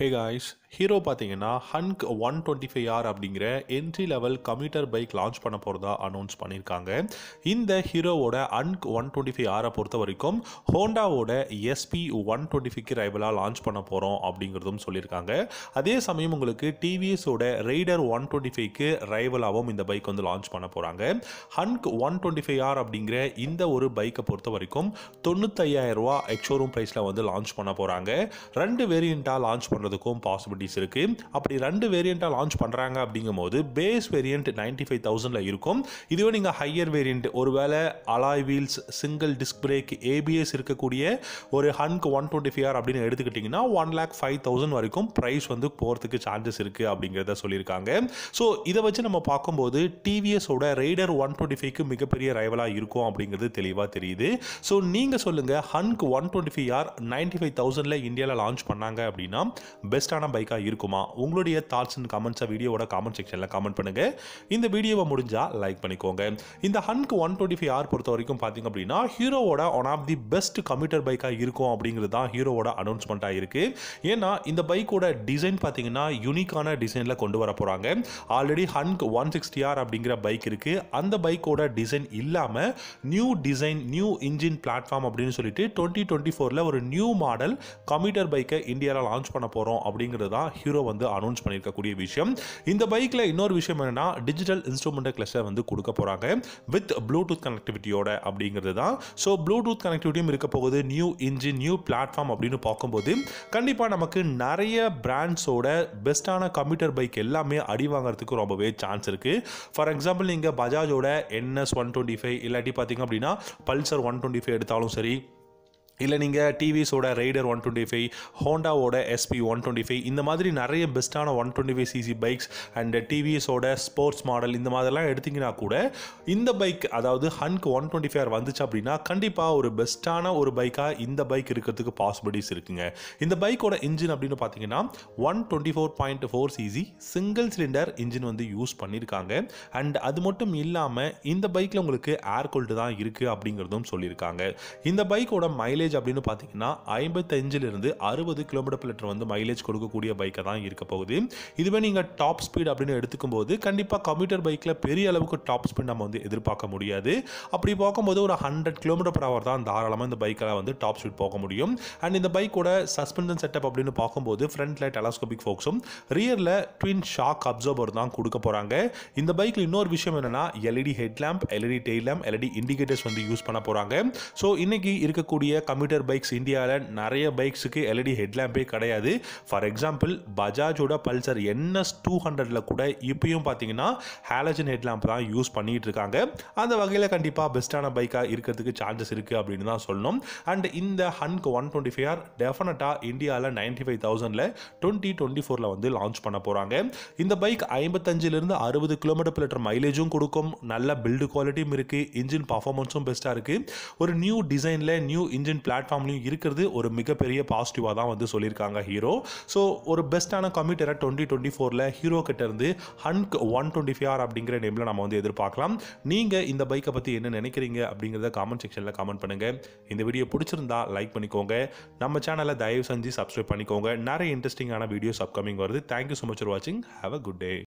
ஹே guys Hero பார்த்தீங்கன்னா Hunk one twenty five R அப்படிங்கிற entry level commuter bike launch பண்ண போகிறதா அனௌன்ஸ் பண்ணியிருக்காங்க இந்த ஹீரோவோட ஹன்க் ஒன் டுவெண்ட்டி ஃபைவ் ஆரை பொறுத்த வரைக்கும் ஹோண்டாவோட எஸ்பி ஒன் டுவெண்ட்டி ஃபைவ்க்கு ரைவலாக லான்ச் பண்ண போகிறோம் அப்படிங்கிறதும் சொல்லியிருக்காங்க அதே சமயம் உங்களுக்கு டிவிஎஸோட ரைடர் ஒன் டுவெண்ட்டி ஃபைவ்க்கு ரைவலாகவும் இந்த பைக் வந்து லான்ச் பண்ண போகிறாங்க Hunk one twenty five R அப்படிங்கிற இந்த ஒரு பைக்கை பொறுத்த வரைக்கும் ரூபா எக்ஷோரூம் ப்ரைஸில் வந்து லான்ச் பண்ண போகிறாங்க ரெண்டு வேரியண்ட்டாக லான்ச் பண்ண பண்ணுறதுக்கும் பாசிபிலிட்டிஸ் இருக்குது அப்படி ரெண்டு வேரியண்ட்டாக லான்ச் பண்ணுறாங்க அப்படிங்கும் போது பேஸ் வேரியண்ட் நைன்ட்டி ஃபைவ் தௌசண்டில் இருக்கும் இதுவே நீங்கள் ஹையர் வேரியண்ட் ஒருவேளை alloy wheels single disc brake ABS இருக்கக்கூடிய ஒரு ஹன்க் ஒன் டுவெண்ட்டி ஃபைவ் அப்படின்னு எடுத்துக்கிட்டிங்கன்னா ஒன் லேக் ஃபைவ் தௌசண்ட் வரைக்கும் ப்ரைஸ் வந்து போகிறதுக்கு சான்சஸ் இருக்குது அப்படிங்கிறத சொல்லியிருக்காங்க ஸோ இதை வச்சு நம்ம பார்க்கும்போது டிவிஎஸோட ரைடர் ஒன் டுவெண்ட்டி ஃபைவ்க்கு மிகப்பெரிய ரைவலாக இருக்கும் அப்படிங்கிறது தெளிவாக தெரியுது ஸோ நீங்கள் சொல்லுங்கள் Hunk one twenty five R ninety five தௌசண்டில் இந்தியாவில் லான்ச் பண்ணாங்க அப்படின்னா பெஸ்ட்டான பைக்காக இருக்குமா உங்களுடைய தாட்ஸ் அண்ட் கமெண்ட்ஸை வீடியோவோட கமெண்ட் செக்ஷனில் கமெண்ட் பண்ணுங்கள் இந்த வீடியோவை முடிஞ்சால் லைக் பண்ணிக்கோங்க இந்த Hunk one twenty five R பொறுத்த வரைக்கும் பார்த்தீங்க அப்படின்னா ஹீரோவோட one of the best computer பைக்காக இருக்கும் அப்படிங்கிறது தான் ஹீரோவோட அனௌன்ஸ்மெண்ட்டாக இருக்குது ஏன்னா இந்த பைக்கோட டிசைன் பார்த்தீங்கன்னா யூனிக்கான டிசைனில் கொண்டு வர போகிறாங்க already Hunk one sixty R அப்படிங்கிற பைக் இருக்குது அந்த பைக்கோட டிசைன் இல்லாமல் new design new engine platform அப்படின்னு சொல்லிட்டு டுவெண்ட்டி டுவெண்ட்டி ஃபோரில் ஒரு நியூ மாடல் கம்ப்யூட்டர் பைக்கை இந்தியாவில் லான்ச் பண்ண போகிறோம் போகிறோம் அப்படிங்கிறது தான் ஹீரோ வந்து அனௌன்ஸ் பண்ணியிருக்கக்கூடிய விஷயம் இந்த பைக்கில் இன்னொரு விஷயம் என்னென்னா டிஜிட்டல் இன்ஸ்ட்ருமெண்ட் கிளஸ்டர் வந்து கொடுக்க போகிறாங்க வித் ப்ளூடூத் கனெக்டிவிட்டியோட அப்படிங்கிறது தான் ஸோ ப்ளூடூத் கனெக்டிவிட்டியும் இருக்க போகுது நியூ இன்ஜின் நியூ பிளாட்ஃபார்ம் அப்படின்னு பார்க்கும்போது கண்டிப்பாக நமக்கு நிறைய பிராண்ட்ஸோட பெஸ்ட்டான கம்ப்யூட்டர் பைக் எல்லாமே அடி வாங்குறதுக்கு ரொம்பவே சான்ஸ் இருக்குது ஃபார் எக்ஸாம்பிள் நீங்கள் பஜாஜோட என்எஸ் ஒன் டுவெண்ட்டி ஃபைவ் இல்லாட்டி பார்த்தீங்க அப்படின்னா பல்சர் ஒன் டுவெண்ட்டி ஃபைவ் எடுத்தாலும் சரி இல்லை நீங்கள் டிவிஸோட ரைடர் ஒன் டுவெண்ட்டி ஃபைவ் ஹோண்டாவோட எஸ்பி ஒன் டுவெண்ட்டி ஃபைவ் இந்த மாதிரி நிறைய பெஸ்ட்டான one twenty five CC bikes and டிவிஎஸோட ஸ்போர்ட்ஸ் மாடல் இந்த மாதிரிலாம் எடுத்திங்கன்னா கூட இந்த பைக் அதாவது ஹன்க் ஒன் டுவெண்ட்டி ஃபைவ் வந்துச்சு அப்படின்னா கண்டிப்பாக ஒரு பெஸ்ட்டான ஒரு பைக்காக இந்த பைக் இருக்கிறதுக்கு பாசிபிலிட்டிஸ் இருக்குங்க இந்த பைக்கோட இன்ஜின் அப்படின்னு பார்த்தீங்கன்னா one twenty four point four CC single cylinder engine வந்து யூஸ் பண்ணியிருக்காங்க அண்ட் அது மட்டும் இல்லாமல் இந்த பைக்கில் உங்களுக்கு ஏர் கோல்டு தான் இருக்குது அப்படிங்கிறதும் சொல்லியிருக்காங்க இந்த பைக்கோட மைலேஜ் மைலேஜ் அப்படின்னு பார்த்தீங்கன்னா ஐம்பத்தஞ்சிலிருந்து அறுபது கிலோமீட்டர் லிட்டர் வந்து மைலேஜ் கொடுக்கக்கூடிய பைக்கை தான் இருக்க போகுது இதுவே நீங்கள் டாப் ஸ்பீட் அப்படின்னு எடுத்துக்கும் போது கண்டிப்பாக கம்ப்யூட்டர் பைக்கில் பெரிய அளவுக்கு டாப் ஸ்பீட் நம்ம வந்து எதிர்பார்க்க முடியாது அப்படி பார்க்கும்போது ஒரு ஹண்ட்ரட் கிலோமீட்டர் பர் ஹவர் தான் தாராளமாக இந்த பைக்கில் வந்து டாப் ஸ்பீட் போக முடியும் அண்ட் இந்த பைக்கோட சஸ்பென்ஷன் செட்டப் அப்படின்னு பார்க்கும்போது ஃப்ரண்ட்டில் டெலாஸ்கோபிக் ஃபோக்ஸும் ரியரில் ட்வின் ஷாக் அப்சர்வர் தான் கொடுக்க போகிறாங்க இந்த பைக்கில் இன்னொரு விஷயம் என்னென்னா LED head lamp LED tail lamp LED indicators வந்து யூஸ் பண்ண போகிறாங்க ஸோ இன்றைக்கி இருக்கக்கூடிய கம்யூட்டர் பைக்ஸ் இந்தியாவில் நிறைய பைக்ஸுக்கு எல்இடி ஹெட்லாம்பே கிடையாது ஃபார் எக்ஸாம்பிள் பஜாஜோட பல்சர் என்எஸ் டூ ஹண்ட்ரடில் கூட இப்பயும் பார்த்தீங்கன்னா ஹாலஜன் ஹெட்லாம்ப் தான் யூஸ் பண்ணிகிட்டு இருக்காங்க அந்த வகையில் கண்டிப்பாக பெஸ்ட்டான பைக்காக இருக்கிறதுக்கு சான்சஸ் இருக்குது அப்படின்னு தான் சொல்லணும் அண்ட் இந்த Hunk one twenty five R டெஃபினட்டாக இந்தியாவில் நைன்டி ஃபைவ் தௌசண்டில் டுவெண்ட்டி டுவெண்ட்டி ஃபோரில் வந்து லான்ச் பண்ண போகிறாங்க இந்த பைக் ஐம்பத்தஞ்சிலிருந்து அறுபது கிலோமீட்டர் லிட்டர் மைலேஜும் கொடுக்கும் நல்ல பில்டு குவாலிட்டியும் இருக்குது இன்ஜின் பர்ஃபார்மன்ஸும் பெஸ்ட்டாக இருக்குது ஒரு நியூ டிசைனில் நியூ இன்ஜின் பிளாட்ஃபார்ம்லையும் இருக்கிறது ஒரு மிகப்பெரிய பாசிட்டிவாக தான் வந்து சொல்லியிருக்காங்க ஹீரோ ஸோ ஒரு பெஸ்ட்டான கம்யூட்டராக டுவெண்ட்டி டுவெண்ட்டி ஃபோரில் ஹீரோ கிட்ட இருந்து ஹன்க் ஒன் டுவெண்ட்டி ஃபைவ் அப்படிங்கிற நேமில் நம்ம வந்து எதிர்பார்க்கலாம் நீங்கள் இந்த பைக்கை பற்றி என்ன நினைக்கிறீங்க அப்படிங்கிறத காமெண்ட் செக்ஷனில் கமெண்ட் பண்ணுங்கள் இந்த வீடியோ பிடிச்சிருந்தா லைக் பண்ணிக்கோங்க நம்ம சேனலை தயவு செஞ்சு சப்ஸ்கிரைப் பண்ணிக்கோங்க நிறைய இன்ட்ரெஸ்டிங்கான வீடியோஸ் அப்கமிங் வருது தேங்க்யூ ஸோ மச் ஃபார் வாட்சிங் ஹாவ் அ குட் டே